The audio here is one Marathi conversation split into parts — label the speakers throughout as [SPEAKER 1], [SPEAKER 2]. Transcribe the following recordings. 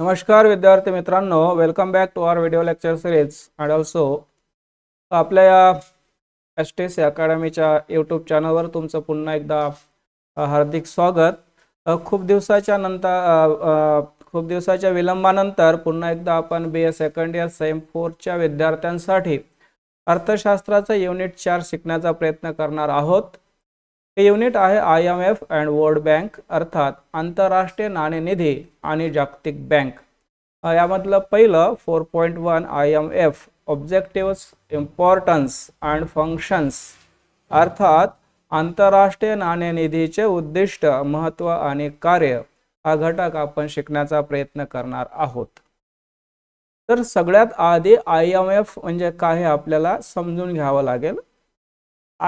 [SPEAKER 1] नमस्कार विद्यार्थी मित्रांनो welcome back to our video lecture series and also आपल्या या एस टी सी अकॅडमीच्या यूट्यूब चॅनलवर तुमचं पुन्हा एकदा हार्दिक स्वागत खूप दिवसाच्या नंतर खूप दिवसाच्या विलंबानंतर पुन्हा एकदा आपण B A second year sem फोरच्या विद्यार्थ्यांसाठी अर्थशास्त्राचं युनिट चार शिकण्याचा प्रयत्न करणार आहोत हे युनिट आहे I M F and World Bank अर्थात आंतरराष्ट्रीय नाणेनिधी आणि जागतिक बँक यामधलं पहिलं four point one I M F objectives importance and functions अर्थात आंतरराष्ट्रीय नाणेनिधीचे उद्दिष्ट महत्त्व आणि कार्य हा घटक आपण शिकण्याचा प्रयत्न करणार आहोत तर सगळ्यात आधी आय एम एफ म्हणजे काय आपल्याला समजून घ्यावं लागेल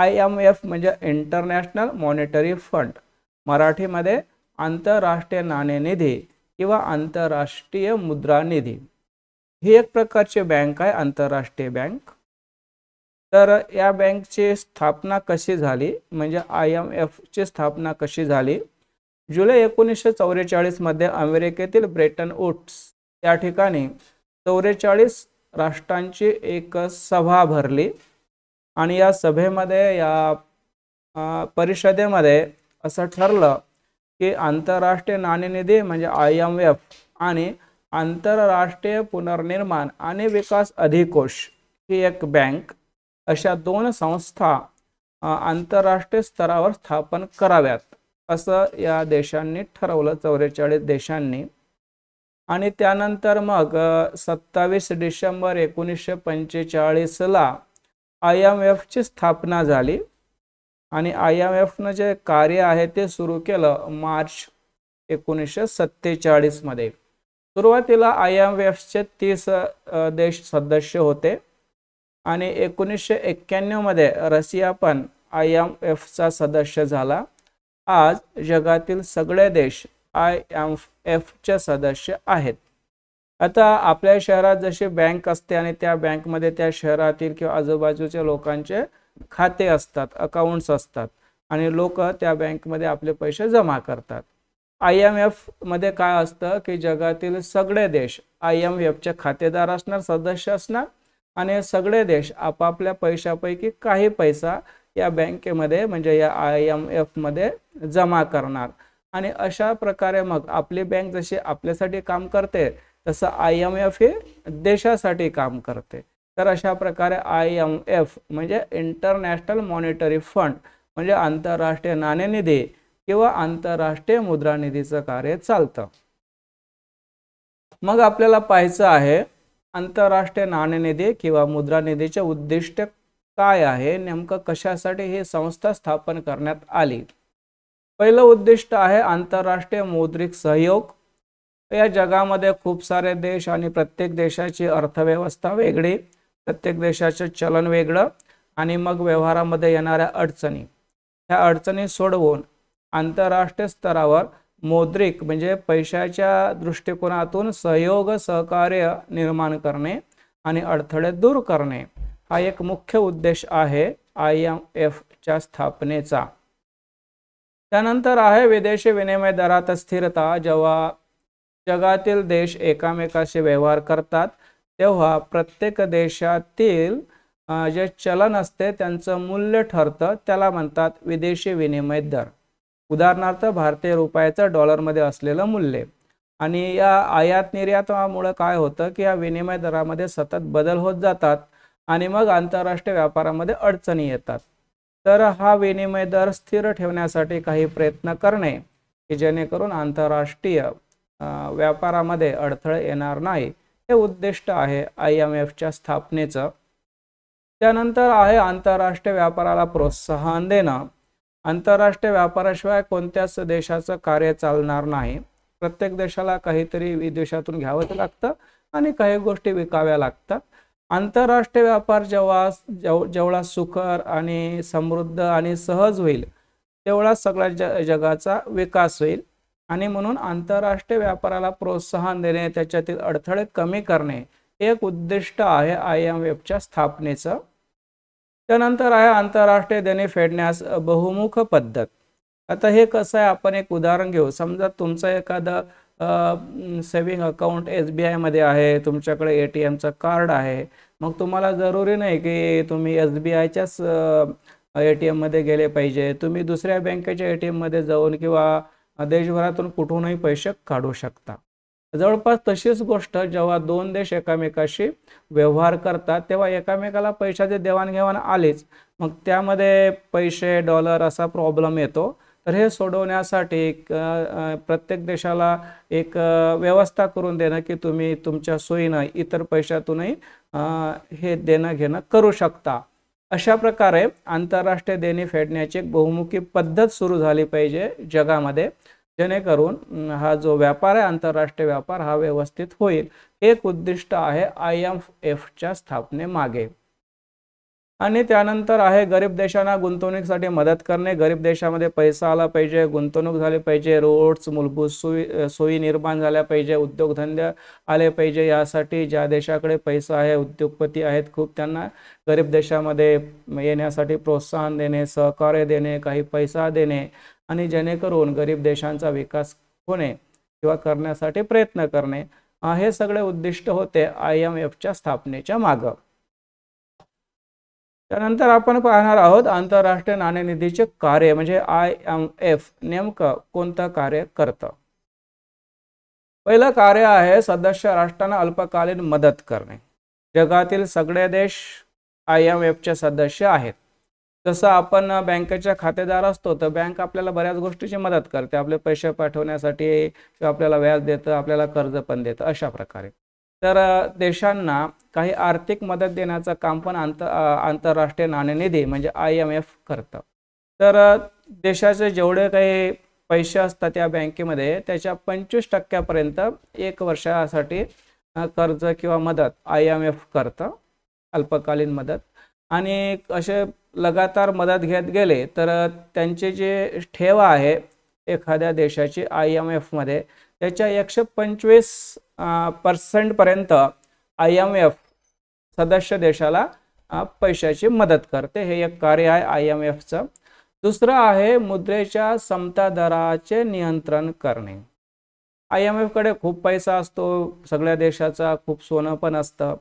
[SPEAKER 1] आय एम एफ म्हणजे इंटरनॅशनल मॉनिटरी फंड मराठीमध्ये आंतरराष्ट्रीय नाणेनिधी किंवा आंतरराष्ट्रीय मुद्रा निधी ही एक प्रकारची बँक आहे आंतरराष्ट्रीय बँक तर या बँकची स्थापना कशी झाली म्हणजे आय एम एफची स्थापना कशी झाली जुलै एकोणीसशे चौवेचाळीसमध्ये अमेरिकेतील ब्रेटन वुड्स या ठिकाणी चौवेचाळीस राष्ट्रांची एक सभा भरली आणि या सभेमध्ये या परिषदेमध्ये असं ठरलं की आंतरराष्ट्रीय नाणेनिधी म्हणजे आय एम एफ आणि आंतरराष्ट्रीय पुनर्निर्माण आणि विकास अधिकोष ही एक बँक अशा दोन संस्था आंतरराष्ट्रीय स्तरावर स्थापन कराव्यात असं या देशांनी ठरवलं चौवेचाळीस देशांनी आणि त्यानंतर मग सत्तावीस डिसेंबर एकोणीसशे पंचेचाळीसला आय एम एफची स्थापना झाली आणि आय एम एफनं जे कार्य आहे ते सुरू केलं मार्च एकोणीसशे सत्तेचाळीसमध्ये सुरुवातीला आय एम एफचे तीस देश सदस्य होते आणि एकोणीसशे एक्क्याण्णवमध्ये रशिया पण आय एम एफचा सदस्य झाला आज जगातील सगळे देश आय एम एफचे सदस्य आहेत आता आपल्या शहरात जसे बँक असते आणि त्या बँकमध्ये त्या शहरातील किंवा आजूबाजूच्या लोकांचे खाते असतात अकाउंट्स असतात आणि लोक त्या बँकमध्ये आपले पैसे जमा करतात आय एम एफमध्ये काय असतं की जगातील सगळे देश आय एम एफचे खातेदार असणार सदस्य असणार आणि सगळे देश आपापल्या पैशापैकी काही पैसा या बँकेमध्ये म्हणजे या आय एम एफमध्ये जमा करणार आणि अशा प्रकारे मग आपली बँक जशी आपल्यासाठी काम करते तसं आय एम एफ हे देशासाठी काम करते तर अशा प्रकारे आय एम एफ म्हणजे इंटरनॅशनल मॉनिटरी फंड म्हणजे आंतरराष्ट्रीय नाणेनिधी किंवा आंतरराष्ट्रीय मुद्रा निधीचं कार्य चालतं मग आपल्याला पाहायचं आहे आंतरराष्ट्रीय नाणेनिधी किंवा मुद्रा निधीचे उद्दिष्ट काय आहे नेमकं कशासाठी ही संस्था स्थापन करण्यात आली पहिलं उद्दिष्ट आहे आंतरराष्ट्रीय मौद्रिक सहयोग या जगामध्ये खूप सारे देश आणि प्रत्येक देशाची अर्थव्यवस्था वेगळी प्रत्येक देशाचं चलन वेगळं आणि मग व्यवहारामध्ये येणाऱ्या अडचणी ह्या अडचणी सोडवून आंतरराष्ट्रीय स्तरावर मौद्रिक म्हणजे पैशाच्या दृष्टिकोनातून सहयोग सहकार्य निर्माण करणे आणि अडथळे दूर करणे हा एक मुख्य उद्देश आहे आय एम एफच्या स्थापनेचा त्यानंतर आहे विदेशी विनिमय दरात स्थिरता जेव्हा जगातील देश एकामेकाशी व्यवहार करतात तेव्हा प्रत्येक देशातील जे चलन असते त्यांचं मूल्य ठरतं त्याला म्हणतात विदेशी विनिमय दर उदाहरणार्थ भारतीय रुपयाचं डॉलरमध्ये असलेलं मूल्य आणि या आयात निर्यातामुळं काय होतं की या विनिमय दरामध्ये सतत बदल होत जातात आणि मग आंतरराष्ट्रीय व्यापारामध्ये अडचणी येतात तर हा विनिमय दर स्थिर ठेवण्यासाठी काही प्रयत्न करणे की जेणेकरून आंतरराष्ट्रीय व्यापारामध्ये अडथळे येणार नाही हे उद्दिष्ट आहे आय एम एफच्या स्थापनेचं त्यानंतर आहे आंतरराष्ट्रीय व्यापाराला प्रोत्साहन देणं आंतरराष्ट्रीय व्यापाराशिवाय कोणत्याच देशाचं कार्य चालणार नाही प्रत्येक देशाला काहीतरी विदेशातून घ्यावंच लागतं आणि काही गोष्टी विकाव्या लागतात आंतरराष्ट्रीय व्यापार जेव्हा जेव जेवढा सुकर आणि समृद्ध आणि सहज होईल तेवढा सगळ्या ज जगाचा विकास होईल आणि म्हणून आंतरराष्ट्रीय व्यापाराला प्रोत्साहन देणे त्याच्यातील अडथळे कमी करणे एक उद्दिष्ट आहे आय एम वेबच्या स्थापनेचं त्यानंतर आहे आंतरराष्ट्रीय देणे फेडण्यास बहुमुख पद्धत आता हे कसं आहे आपण एक उदाहरण घेऊ समजा तुमचं एखादं सेव्हिंग अकाउंट एस बी आयमध्ये आहे तुमच्याकडे ए टी एमचं कार्ड आहे मग तुम्हाला जरुरी नाही की तुम्ही एस बी आयच्याच ए टी एममध्ये गेले पाहिजे तुम्ही दुसऱ्या बँकेच्या ए टी एममध्ये जाऊन किंवा देशभरातून कुठूनही पैसे काढू शकता जवळपास तशीच गोष्ट जेव्हा दोन देश एकामेकाशी व्यवहार करतात तेव्हा एकामेकाला पैशाचे देवाणघेवाण आलीच मग त्यामध्ये पैसे डॉलर असा प्रॉब्लेम येतो तर हे सोडवण्यासाठी प्रत्येक देशाला एक व्यवस्था करून देणं की तुम्ही तुमच्या सोयीनं इतर पैशातूनही हे देणं घेणं करू शकता अशा प्रकारे आंतरराष्ट्रीय देणी फेडण्याची बहुमुखी पद्धत सुरू झाली पाहिजे जगामध्ये जेणेकरून हा जो व्यापार आहे आंतरराष्ट्रीय व्यापार हा व्यवस्थित होईल एक उद्दिष्ट आहे आय एम स्थापने स्थापनेमागे आणि त्यानंतर आहे गरीब देशांना गुंतवणुकीसाठी मदत करणे गरीब देशामध्ये पैसा आला पाहिजे गुंतवणूक झाली पाहिजे रोड्स मूलभूत सोयी सोयी निर्माण झाल्या पाहिजे उद्योगधंदे आले पाहिजे यासाठी ज्या देशाकडे पैसा आहे उद्योगपती आहेत खूप त्यांना गरीब देशामध्ये येण्यासाठी प्रोत्साहन देणे सहकार्य देणे काही पैसा देणे आणि जेणेकरून गरीब देशांचा विकास होणे किंवा करण्यासाठी प्रयत्न करणे हे सगळे उद्दिष्ट होते आय एम एफच्या स्थापनेच्या माग त्यानंतर आपण पाहणार आहोत आंतरराष्ट्रीय नाणेनिधीचे कार्य म्हणजे आय एम एफ नेमकं कोणतं कार्य करतं पहिलं कार्य आहे सदस्य राष्ट्रांना अल्पकालीन मदत करणे जगातील सगळे देश आय एम एफचे सदस्य आहेत जसं आपण बँकेच्या खातेदार असतो तर बँक आपल्याला बऱ्याच गोष्टीची मदत करते आपले पैसे पाठवण्यासाठी किंवा आपल्याला व्याज देतं आपल्याला कर्ज पण देतं अशा प्रकारे तर देशांना काही आर्थिक मदत देण्याचं काम पण आंतर आंतरराष्ट्रीय नाणेनिधी म्हणजे आय एम एफ करतं तर देशाचे जेवढे काही पैसे असतात त्या बँकेमध्ये त्याच्या पंचवीस टक्क्यापर्यंत एक वर्षासाठी कर्ज किंवा मदत आय एम एफ करतं अल्पकालीन मदत आणि असे लगातार मदत घेत गेले तर त्यांचे जे ठेव आहे एखाद्या देशाची आय एम एफमध्ये त्याच्या एकशे पंचवीस पर्सेंटपर्यंत आय एम एफ सदस्य देशाला पैशाची मदत करते हे एक कार्य आहे आय एम एफचं दुसरं आहे मुद्रेच्या समता दराचे नियंत्रण करणे आय एम एफकडे खूप पैसा असतो सगळ्या देशाचा खूप सोनं पण असतं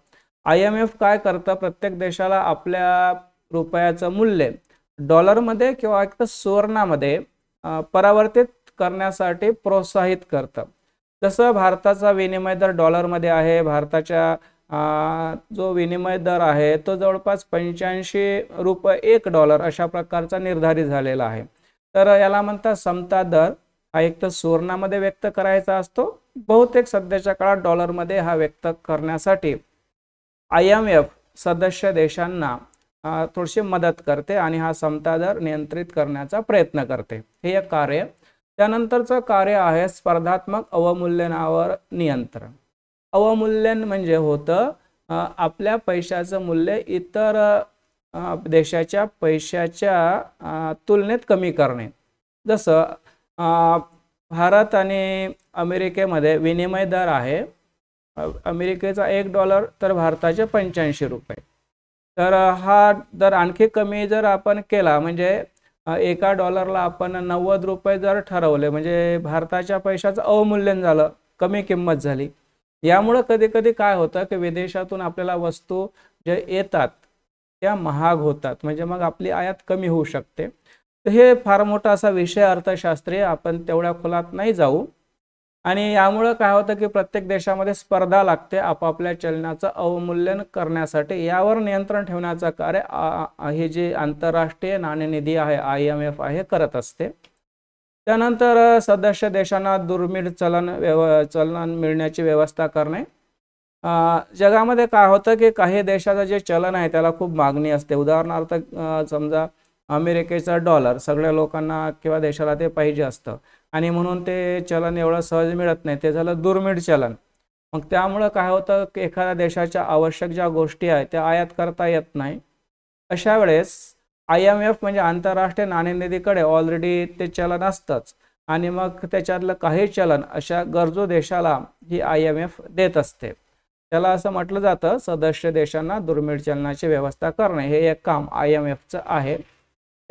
[SPEAKER 1] आय एम एफ काय करतं प्रत्येक देशाला आपल्या रुपयाचं मूल्य डॉलरमध्ये किंवा एक तर सुवर्णामध्ये परावर्तित करण्यासाठी प्रोत्साहित करतं जसं भारताचा विनिमय दर डॉलरमध्ये आहे भारताच्या जो विनिमय दर आहे तो जवळपास पंच्याऐंशी रुपये एक डॉलर अशा प्रकारचा निर्धारित झालेला आहे तर याला म्हणतात समता दर हा एक तर सुवर्णामध्ये व्यक्त करायचा असतो बहुतेक सध्याच्या काळात डॉलरमध्ये हा व्यक्त करण्यासाठी आय एम एफ सदस्य देशांना थोडीशी मदत करते आणि हा समता दर नियंत्रित करण्याचा प्रयत्न करते हे एक कार्य त्यानंतरचं कार्य आहे स्पर्धात्मक अवमूल्यनावर नियंत्रण अवमूल्यन म्हणजे होतं आपल्या पैशाचं मूल्य इतर देशाच्या पैशाच्या तुलनेत कमी करणे जसं भारत आणि अमेरिकेमध्ये विनिमय दर आहे अमेरिकेचा एक डॉलर तर भारताचे पंच्याऐंशी रुपये तर हा दर आणखी कमी जर आपण केला म्हणजे एका डॉलरला आपण नव्वद रुपये जर ठरवले म्हणजे भारताच्या पैशाचं अवमूल्यन झालं कमी किंमत झाली यामुळं कधी कधी काय होतं की विदेशातून आपल्याला वस्तू ज्या येतात त्या महाग होतात म्हणजे मग आपली आयात कमी होऊ शकते हे फार मोठा असा विषय अर्थशास्त्रीय आपण तेवढ्या खोलात नाही जाऊ आणि यामुळं काय होतं की प्रत्येक देशामध्ये स्पर्धा लागते आपापल्या चलनाचं अवमूल्यन करण्यासाठी यावर नियंत्रण ठेवण्याचं कार्य हे जे आंतरराष्ट्रीय नाणेनिधी आहे आय एम एफ आहे करत असते त्यानंतर सदस्य देशांना दुर्मिळ चलन व्यव चलन मिळण्याची व्यवस्था करणे जगामध्ये काय होतं की काही देशाचं जे चलन आहे त्याला खूप मागणी असते उदाहरणार्थ समजा अमेरिकेचा डॉलर सगळ्या लोकांना किंवा देशाला ते पाहिजे असतं आणि म्हणून ते चलन एवढं सहज मिळत नाही ते झालं दुर्मिळ चलन मग त्यामुळं काय होतं की एखाद्या देशाच्या आवश्यक ज्या गोष्टी आहेत त्या आयात करता येत नाही अशा वेळेस आय एम एफ म्हणजे आंतरराष्ट्रीय नाणेनिधीकडे ऑलरेडी ते चलन असतंच आणि मग त्याच्यातलं काही चलन अशा गरजू देशाला ही आय एम एफ देत असते त्याला असं म्हटलं जातं सदस्य देशांना दुर्मिळ चलनाची व्यवस्था करणे हे एक काम आय एम एफचं आहे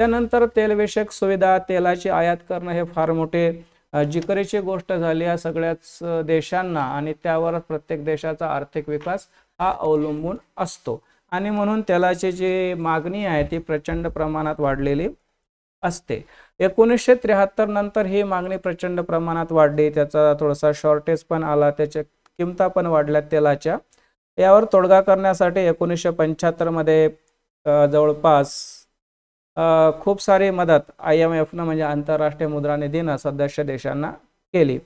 [SPEAKER 1] त्यानंतर तेलविषयक सुविधा तेलाची आयात करणं हे फार मोठे जिकरीची गोष्ट झाली या सगळ्याच देशांना आणि त्यावर प्रत्येक देशाचा आर्थिक विकास हा अवलंबून असतो आणि म्हणून तेलाची जी मागणी आहे ती प्रचंड प्रमाणात वाढलेली असते एकोणीसशे त्र्याहत्तर नंतर ही मागणी प्रचंड प्रमाणात वाढली त्याचा थोडासा शॉर्टेज पण आला त्याच्या किमता पण वाढल्या तेलाच्या यावर तोडगा करण्यासाठी एकोणीसशे पंच्याहत्तरमध्ये जवळपास खूप सारी मदत आय एम एफनं म्हणजे आंतरराष्ट्रीय मुद्रा निधीनं सदस्य देशांना केली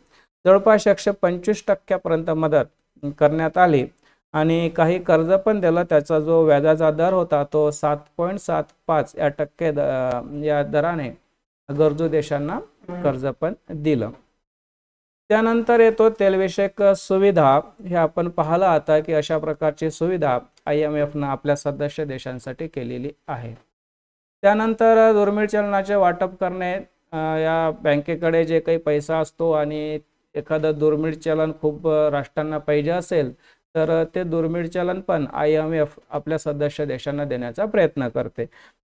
[SPEAKER 1] जवळपास एकशे पंचवीस टक्क्यापर्यंत मदत करण्यात आली आणि काही कर्ज पण दिलं त्याचा जो व्याजाचा दर होता तो सात पॉईंट सात पाच या टक्के या दराने गरजू देशांना कर्ज पण दिलं त्यानंतर येतो तेलविषयक सुविधा हे आपण पाहिलं आता की अशा प्रकारची सुविधा आय एम एफनं आपल्या सदस्य देशांसाठी केलेली आहे त्यानंतर दुर्मिळ चलनाचे वाटप करणे या बँकेकडे जे काही पैसा असतो आणि एखादं दुर्मिळ चलन खूप राष्ट्रांना पाहिजे असेल तर ते दुर्मिळ चलन पण आय एम एफ आपल्या सदस्य देशांना देण्याचा प्रयत्न करते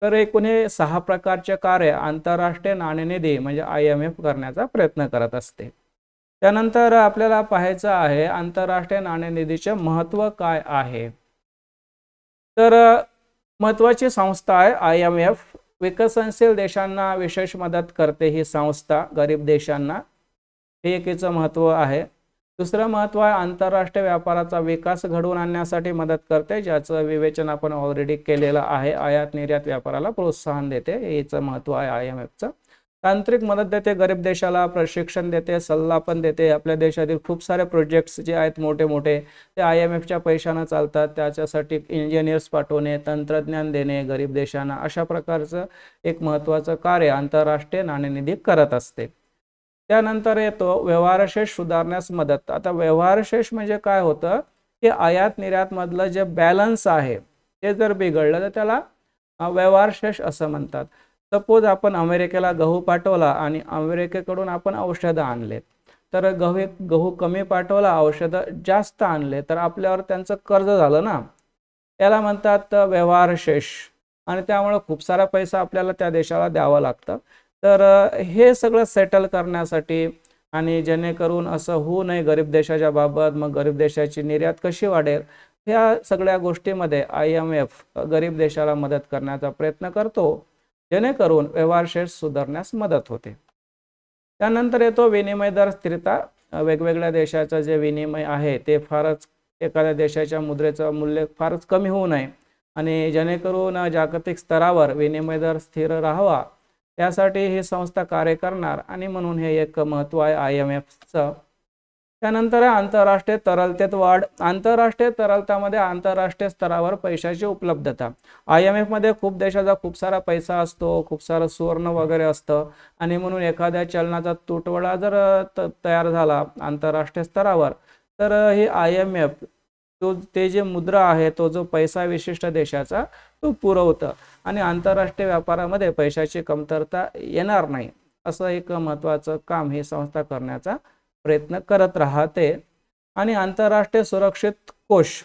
[SPEAKER 1] तर एकूण सहा प्रकारचे कार्य आंतरराष्ट्रीय नाणेनिधी म्हणजे आय एम एफ करण्याचा प्रयत्न करत असते त्यानंतर आपल्याला पाहायचं आहे आंतरराष्ट्रीय नाणेनिधीचे महत्त्व काय आहे तर महत्त्वाची संस्था आहे आय एम एफ विकसनशील देशांना विशेष मदत करते ही संस्था गरीब देशांना हे एकीचं महत्व आहे दुसरं महत्व आहे आंतरराष्ट्रीय व्यापाराचा विकास घडवून आणण्यासाठी मदत करते ज्याचं विवेचन आपण ऑलरेडी केलेलं आहे आयात निर्यात व्यापाराला प्रोत्साहन देते हेच महत्व आहे आय एम एफचं तांत्रिक मदत देते गरीब देशाला प्रशिक्षण देते सल्ला पण देते आपल्या देशातील खूप सारे प्रोजेक्ट्स जे आहेत मोठे मोठे ते आय एम एफच्या पैशानं चालतात त्याच्यासाठी इंजिनियर्स पाठवणे तंत्रज्ञान देणे गरीब देशांना अशा प्रकारचं एक महत्वाचं कार्य आंतरराष्ट्रीय नाणेनिधी करत असते त्यानंतर येतो व्यवहारशेष सुधारण्यास मदत आता व्यवहारशेष म्हणजे काय होतं की आयात निर्यातमधलं जे बॅलन्स आहे ते जर बिघडलं तर त्याला व्यवहारशेष असं म्हणतात सपोज आपण अमेरिकेला गहू पाठवला आणि अमेरिकेकडून आपण औषधं आणले तर गहू गहू कमी पाठवला औषधं जास्त आणले तर आपल्यावर त्यांचं कर्ज झालं ना त्याला म्हणतात व्यवहार शेष आणि त्यामुळे खूप सारा पैसा आपल्याला त्या देशाला द्यावा लागतं तर हे सगळं सेटल करण्यासाठी आणि जेणेकरून असं होऊ नये गरीब देशाच्या बाबत मग गरीब देशाची निर्यात कशी वाढेल ह्या सगळ्या गोष्टीमध्ये आय एम एफ गरीब देशाला मदत करण्याचा प्रयत्न करतो जेणेकरून व्यवहार शेष सुधारण्यास मदत होते त्यानंतर येतो विनिमय दर स्थिरता वेगवेगळ्या देशाचं जे विनिमय आहे ते फारच एखाद्या देशाच्या मुद्रेचं मूल्य फारच कमी होऊ नये आणि जेणेकरून जागतिक स्तरावर विनिमय दर स्थिर राहावा त्यासाठी ही संस्था कार्य करणार आणि म्हणून हे एक महत्व आहे आय एम एफचं त्यानंतर आहे आंतरराष्ट्रीय तरलतेत वाढ आंतरराष्ट्रीय तरलतामध्ये आंतरराष्ट्रीय स्तरावर पैशाची उपलब्धता आय एम एफमध्ये खूप देशाचा खूप सारा पैसा असतो खूप सारं सुवर्ण वगैरे असतं आणि म्हणून एखाद्या चलनाचा तुटवडा जर तयार झाला आंतरराष्ट्रीय स्तरावर तर ही आय एम एफ तो ते जे मुद्रा आहे तो जो पैसा विशिष्ट देशाचा तो पुरवतं आणि आंतरराष्ट्रीय व्यापारामध्ये पैशाची कमतरता येणार नाही असं एक महत्त्वाचं काम ही संस्था करण्याचा प्रयत्न करत राहते आणि आंतरराष्ट्रीय सुरक्षित कोष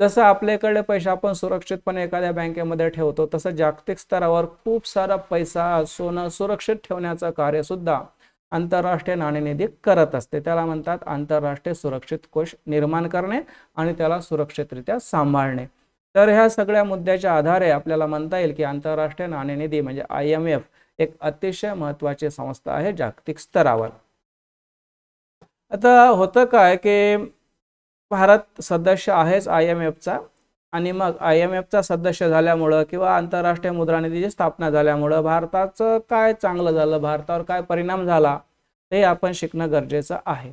[SPEAKER 1] जसं आपल्याकडे पैसे आपण सुरक्षितपणे एखाद्या बँकेमध्ये ठेवतो तसं जागतिक स्तरावर खूप सारा पैसा सोनं सुरक्षित ठेवण्याचं कार्य सुद्धा आंतरराष्ट्रीय नाणेनिधी करत असते त्याला म्हणतात आंतरराष्ट्रीय सुरक्षित कोष निर्माण करणे आणि त्याला सुरक्षितरित्या सांभाळणे तर ह्या सगळ्या मुद्द्याच्या आधारे आपल्याला म्हणता येईल की आंतरराष्ट्रीय नाणेनिधी म्हणजे आय एम एफ एक अतिशय महत्त्वाची संस्था आहे जागतिक स्तरावर आता होतं काय की भारत सदस्य आहेच आय एम एफचा आणि मग आय एम एफचा सदस्य झाल्यामुळं किंवा आंतरराष्ट्रीय मुद्रा निधीची स्थापना झाल्यामुळं भारताचं काय चांगलं झालं भारतावर काय परिणाम झाला ते आपण शिकणं गरजेचं आहे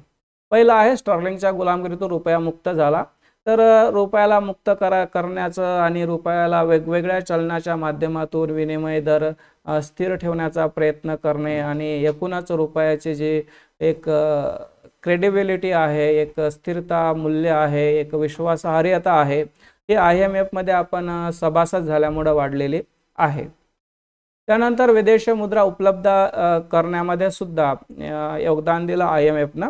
[SPEAKER 1] पहिलं आहे स्टर्लिंगच्या गुलामगिरीतून रुपया मुक्त झाला तर रुपयाला मुक्त करा करण्याचं आणि रुपयाला वेगवेगळ्या चलनाच्या माध्यमातून विनिमय दर स्थिर ठेवण्याचा प्रयत्न करणे आणि एकूणच रुपयाचे जे एक क्रेडिबिलिटी आहे एक स्थिरता मूल्य आहे एक विश्वासार्हता आहे हे आय एम एफमध्ये आपण सभासद झाल्यामुळं वाढलेली आहे त्यानंतर विदेशी मुद्रा उपलब्ध करण्यामध्ये सुद्धा योगदान दिलं आय एम एफनं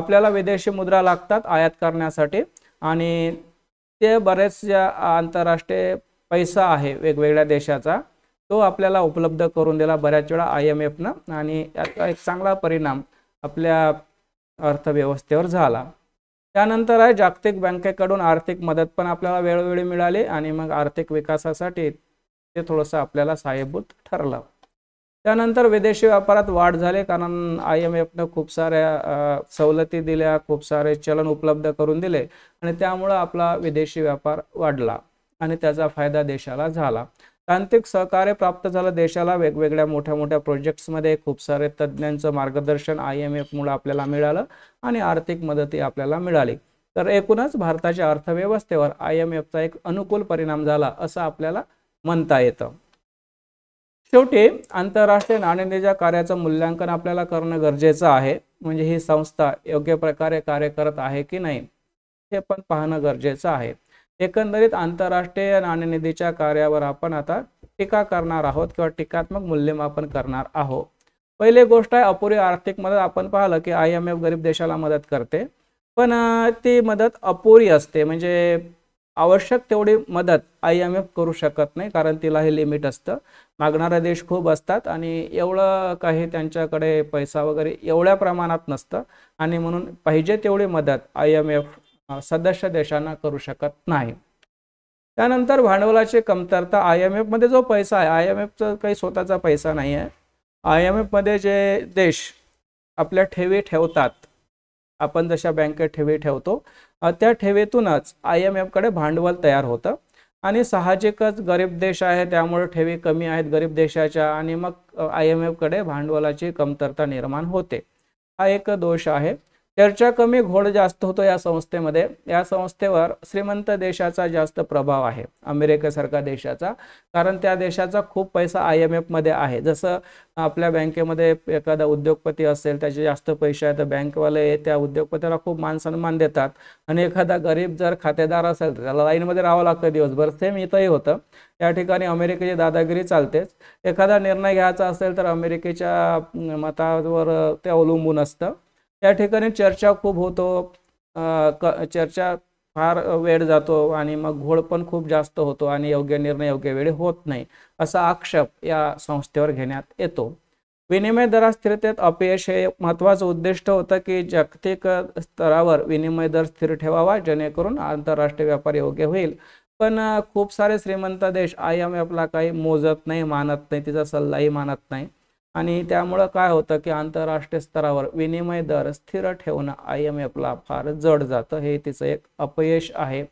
[SPEAKER 1] आपल्याला विदेशी मुद्रा लागतात आयात करण्यासाठी आणि ते बरेच आंतरराष्ट्रीय पैसा आहे वेगवेगळ्या देशाचा तो आपल्याला उपलब्ध करून दिला बऱ्याच वेळा आय एम एफनं आणि याचा एक चांगला परिणाम आपल्या अर्थव्यवस्थेवर झाला त्यानंतर आहे जागतिक बँकेकडून आर्थिक मदत पण आपल्याला वेळोवेळी मिळाली आणि मग आर्थिक विकासासाठी ते थोडंसं आपल्याला सहाय्यभूत ठरलं त्यानंतर विदेशी व्यापारात वाढ झाली कारण आय एम एफनं खूप साऱ्या सवलती दिल्या खूप सारे चलन उपलब्ध करून दिले आणि त्यामुळं आपला विदेशी व्यापार वाढला आणि त्याचा फायदा देशाला झाला तांत्रिक सहकार्य प्राप्त झालं देशाला वेगवेगळ्या मोठ्या मोठ्या प्रोजेक्ट्समध्ये खूप सारे तज्ज्ञांचं मार्गदर्शन आय एम एफमुळे आपल्याला मिळालं आणि आर्थिक मदतही आपल्याला मिळाली तर एकूणच भारताच्या अर्थव्यवस्थेवर आय एम एफचा एक अनुकूल परिणाम झाला असं आपल्याला म्हणता येतं शेवटी आंतरराष्ट्रीय नाणेनिधीच्या कार्याचं मूल्यांकन आपल्याला करणं गरजेचं आहे म्हणजे ही संस्था योग्य प्रकारे कार्य करत आहे की नाही हे पण पाहणं गरजेचं आहे एकंदरीत आंतरराष्ट्रीय नाणेनिधीच्या कार्यावर आपण आता टीका करणार आहोत किंवा टीकात्मक मूल्यमापन करणार आहोत पहिली गोष्ट आहे अपुरी आर्थिक मदत आपण पाहिलं की आय एम एफ गरीब देशाला मदत करते पण ती मदत अपुरी असते म्हणजे आवश्यक तेवढी मदत आय एम एफ करू शकत नाही कारण तिला हे लिमिट असतं मागणारे देश खूप असतात आणि एवढं काही त्यांच्याकडे पैसा वगैरे एवढ्या प्रमाणात नसतं आणि म्हणून पाहिजे तेवढी मदत आय एम एफ सदस्य देशांना करू शकत नाही त्यानंतर भांडवलाची कमतरता आय एम एफमध्ये जो पैसा आहे आय एम एफचा काही स्वतःचा पैसा नाही आहे आय एम एफमध्ये जे देश आपल्या ठेवी ठेवतात आपण जशा बँकेत ठेवी ठेवतो त्या ठेवीतूनच आय एम एफकडे भांडवल तयार होतं आणि साहजिकच गरीब देश आहे त्यामुळे ठेवी कमी आहेत गरीब देशाच्या आणि मग आय एम एफकडे भांडवलाची कमतरता निर्माण होते हा एक दोष आहे चर्चा कमी घोड जास्त होतो या संस्थेमध्ये या संस्थेवर श्रीमंत देशाचा जास्त प्रभाव आहे अमेरिकेसारख्या देशाचा कारण त्या देशाचा खूप पैसा आय एम एफमध्ये आहे जसं आपल्या बँकेमध्ये एखादा उद्योगपती असेल त्याचे जास्त पैसे आहेत तर बँकवाले त्या उद्योगपतीला खूप मान सन्मान देतात आणि एखादा गरीब जर खातेदार असेल तर त्याला लाईनमध्ये राहावं लागतं दिवसभर सेम इथंही होतं त्या ठिकाणी अमेरिकेची दादागिरी चालतेच एखादा निर्णय घ्यायचा असेल तर अमेरिकेच्या मतावर ते अवलंबून असतं या ठिकाणी चर्चा खूप होतो चर्चा फार वेळ जातो आणि मग घोळ पण खूप जास्त होतो आणि योग्य निर्णय योग्य वेळी होत नाही असा आक्षेप या संस्थेवर घेण्यात येतो विनिमय दर स्थिरतेत अपयश हे महत्वाचं उद्दिष्ट होतं की जागतिक स्तरावर विनिमय दर स्थिर ठेवावा जेणेकरून आंतरराष्ट्रीय व्यापार योग्य होईल पण खूप सारे श्रीमंत देश आय एम एफला काही मोजत नाही मानत नाही तिचा सल्लाही मानत नाही आणि त्यामुळं काय होतं की आंतरराष्ट्रीय स्तरावर विनिमय दर स्थिर ठेवणं आय एम एफला फार जड जातं हे तिचं एक अपयश आहे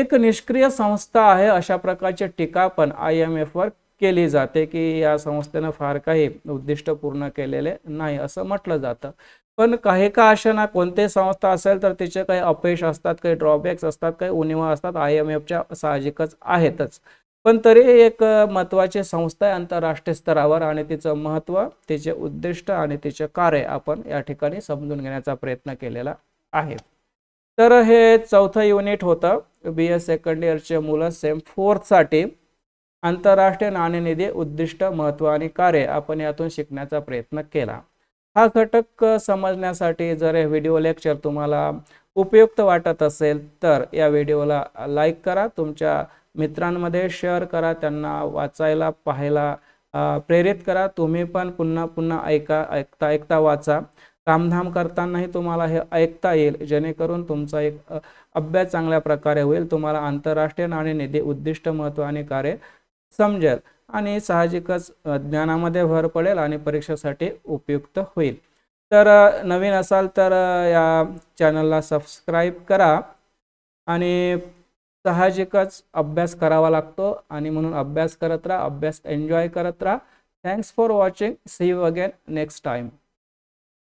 [SPEAKER 1] एक निष्क्रिय संस्था आहे अशा प्रकारची टीका पण आय एम एफवर केली जाते की या संस्थेनं फार काही उद्दिष्ट पूर्ण केलेले नाही असं म्हटलं जातं पण काही का अशा ना कोणते संस्था असेल तर तिचे काही अपयश असतात काही ड्रॉबॅक्स असतात काही उणिवा असतात आय एम एफच्या साहजिकच आहेतच पण तरी एक महत्वाची संस्था आहे आंतरराष्ट्रीय स्तरावर आणि तिचं महत्व तिचे उद्दिष्ट आणि तिचे कार्य आपण या ठिकाणी समजून घेण्याचा प्रयत्न केलेला आहे तर हे चौथं युनिट होतं बी एस सेकंड इयरचे मुलं सेम फोर्थसाठी आंतरराष्ट्रीय नाणेनिधी उद्दिष्ट महत्व आणि कार्य आपण यातून शिकण्याचा प्रयत्न केला हा घटक समजण्यासाठी जर हे व्हिडिओ लेक्चर तुम्हाला उपयुक्त वाटत असेल तर या व्हिडिओला लाईक करा तुमच्या मित्रांमध्ये शेअर करा त्यांना वाचायला पाहायला प्रेरित करा तुम्ही पण पुन्हा पुन्हा ऐका ऐकता ऐकता वाचा कामधाम करतानाही तुम्हाला हे ऐकता येईल जेणेकरून तुमचा एक अभ्यास चांगल्या प्रकारे होईल तुम्हाला आंतरराष्ट्रीय नाणे निधी उद्दिष्ट महत्व आणि कार्य समजेल आणि साहजिकच ज्ञानामध्ये भर पडेल आणि परीक्षेसाठी उपयुक्त होईल तर नवीन असाल तर या चॅनलला सबस्क्राईब करा आणि साहजिकच अभ्यास करावा लागतो आणि म्हणून अभ्यास करत राहा अभ्यास एन्जॉय करत राहा thanks for watching see you again next time